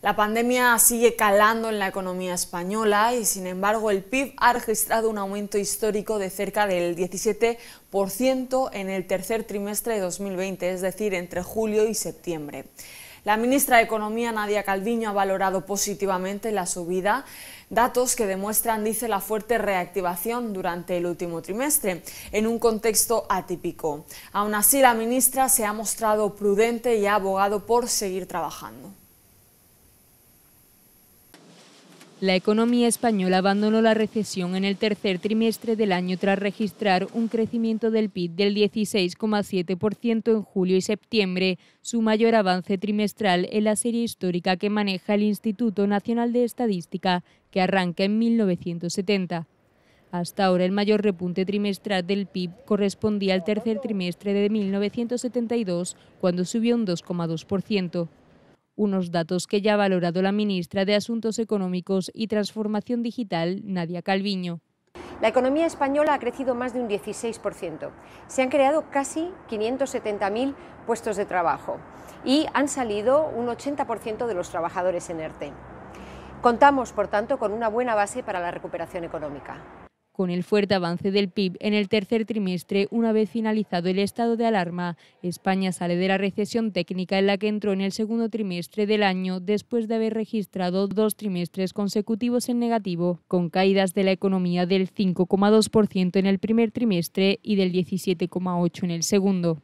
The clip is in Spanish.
La pandemia sigue calando en la economía española y, sin embargo, el PIB ha registrado un aumento histórico de cerca del 17% en el tercer trimestre de 2020, es decir, entre julio y septiembre. La ministra de Economía, Nadia Calviño, ha valorado positivamente la subida, datos que demuestran, dice, la fuerte reactivación durante el último trimestre, en un contexto atípico. Aún así, la ministra se ha mostrado prudente y ha abogado por seguir trabajando. La economía española abandonó la recesión en el tercer trimestre del año tras registrar un crecimiento del PIB del 16,7% en julio y septiembre, su mayor avance trimestral en la serie histórica que maneja el Instituto Nacional de Estadística, que arranca en 1970. Hasta ahora el mayor repunte trimestral del PIB correspondía al tercer trimestre de 1972, cuando subió un 2,2% unos datos que ya ha valorado la ministra de Asuntos Económicos y Transformación Digital, Nadia Calviño. La economía española ha crecido más de un 16%. Se han creado casi 570.000 puestos de trabajo y han salido un 80% de los trabajadores en ERTE. Contamos, por tanto, con una buena base para la recuperación económica. Con el fuerte avance del PIB en el tercer trimestre, una vez finalizado el estado de alarma, España sale de la recesión técnica en la que entró en el segundo trimestre del año después de haber registrado dos trimestres consecutivos en negativo, con caídas de la economía del 5,2% en el primer trimestre y del 17,8% en el segundo.